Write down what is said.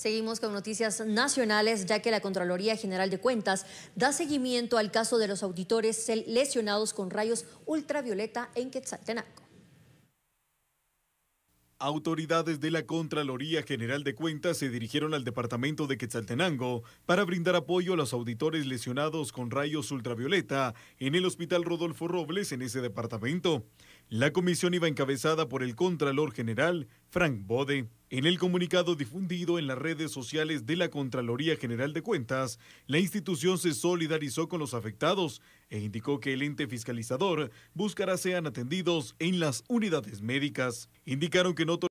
Seguimos con noticias nacionales, ya que la Contraloría General de Cuentas da seguimiento al caso de los auditores lesionados con rayos ultravioleta en Quetzaltenango. Autoridades de la Contraloría General de Cuentas se dirigieron al departamento de Quetzaltenango para brindar apoyo a los auditores lesionados con rayos ultravioleta en el Hospital Rodolfo Robles en ese departamento. La comisión iba encabezada por el Contralor General Frank Bode. En el comunicado difundido en las redes sociales de la Contraloría General de Cuentas, la institución se solidarizó con los afectados e indicó que el ente fiscalizador buscará sean atendidos en las unidades médicas. Indicaron que no